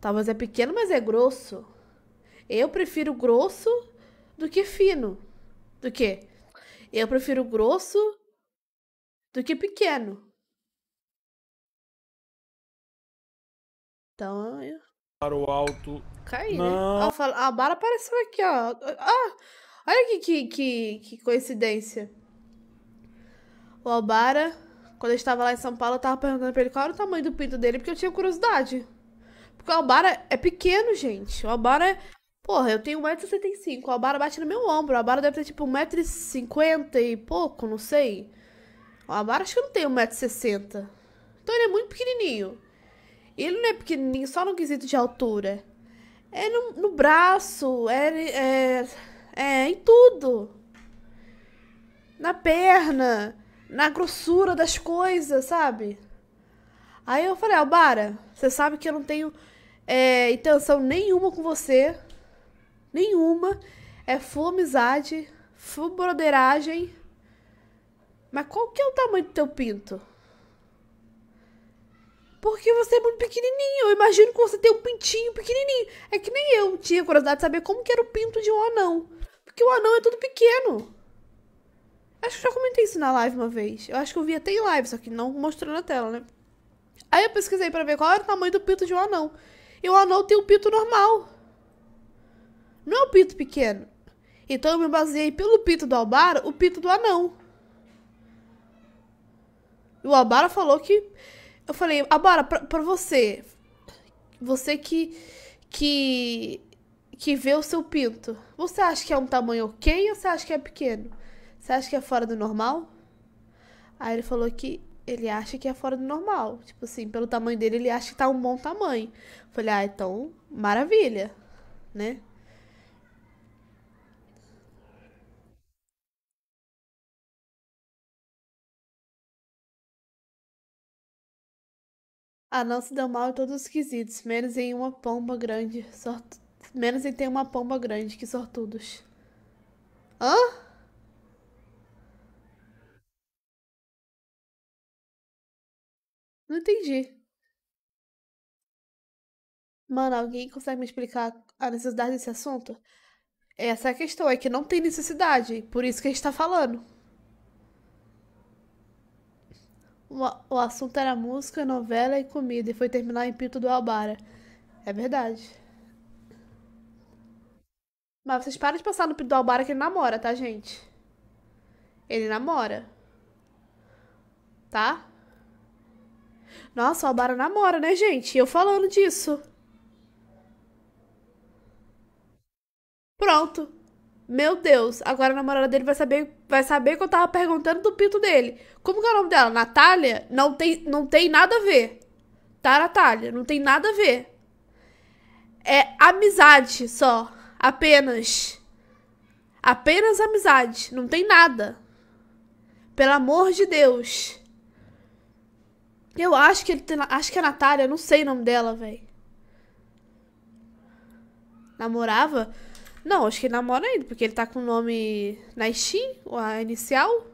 Talvez tá, é pequeno, mas é grosso. Eu prefiro grosso do que fino. Do que? Eu prefiro grosso do que pequeno. Então. Eu... Para o alto. Caiu, né? a bala apareceu aqui, ó. Ah, olha que, que, que, que coincidência. O Albara, quando eu estava lá em São Paulo, eu estava perguntando para ele qual era o tamanho do pinto dele, porque eu tinha curiosidade. Porque o Albara é pequeno, gente. O Albara é... Porra, eu tenho 1,65m. O Albara bate no meu ombro. O Albara deve ter tipo 1,50m e pouco, não sei. O Albara acho que não tem 1,60m. Então ele é muito pequenininho. E ele não é pequenininho só no quesito de altura. É no, no braço, é, é, é em tudo. Na perna, na grossura das coisas, sabe? Aí eu falei, Albara, você sabe que eu não tenho é, intenção nenhuma com você. Nenhuma. É full amizade, full broderagem. Mas qual que é o tamanho do teu pinto? Porque você é muito pequenininho. Eu imagino que você tem um pintinho pequenininho. É que nem eu tinha curiosidade de saber como que era o pinto de um anão. Porque o anão é tudo pequeno. Acho que já comentei isso na live uma vez. Eu acho que eu vi até em live, só que não mostrou na tela, né? Aí eu pesquisei para ver qual era o tamanho do pito de um anão. E o anão tem um pito normal. Não é um pito pequeno. Então eu me baseei pelo pito do Albara, o pito do anão. E o Albara falou que. Eu falei, Albara, pra, pra você. Você que. que. que vê o seu pinto. Você acha que é um tamanho ok ou você acha que é pequeno? Você acha que é fora do normal? Aí ele falou que ele acha que é fora do normal. Tipo assim, pelo tamanho dele, ele acha que tá um bom tamanho. falei, ah, então, maravilha, né? Ah, não se deu mal em todos os quesitos, menos em uma pomba grande. Sort... Menos em ter uma pomba grande, que sortudos. Hã? Não entendi. Mano, alguém consegue me explicar a necessidade desse assunto? Essa é a questão, é que não tem necessidade. Por isso que a gente tá falando. O, assunto era música, novela e comida. E foi terminar em Pinto do Albara. É verdade. Mas vocês param de passar no Pinto do Albara que ele namora, tá, gente? Ele namora. Tá? Nossa, o Albara namora, né, gente? Eu falando disso. Pronto. Meu Deus, agora a namorada dele vai saber, vai saber que eu tava perguntando do pinto dele. Como que é o nome dela? Natália? Não tem, não tem nada a ver. Tá, Natália? Não tem nada a ver. É amizade só. Apenas. Apenas amizade. Não tem nada. Pelo amor de Deus. Eu acho que ele tem. Acho que é a Natália, eu não sei o nome dela, velho. Namorava? Não, acho que ele namora ainda, porque ele tá com o nome na Steam, a inicial.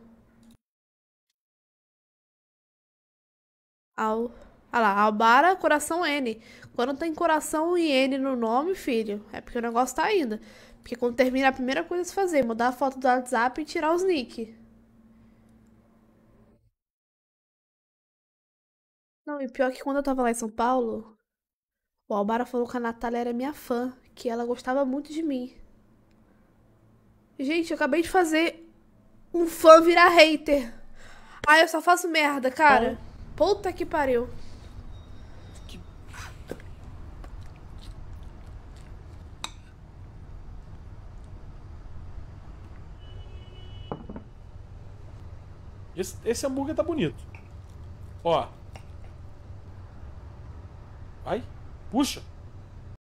Al. Ah lá, Albara, coração N. Quando tem coração e N no nome, filho, é porque o negócio tá ainda. Porque quando termina a primeira coisa a se fazer, é mudar a foto do WhatsApp e tirar os nick. Não, e pior é que quando eu tava lá em São Paulo, o Albara falou que a Natália era minha fã, que ela gostava muito de mim. Gente, eu acabei de fazer um fã virar hater. Ai, eu só faço merda, cara. É. Puta que pariu. Que... Esse, esse hambúrguer tá bonito. Ó, Vai, puxa.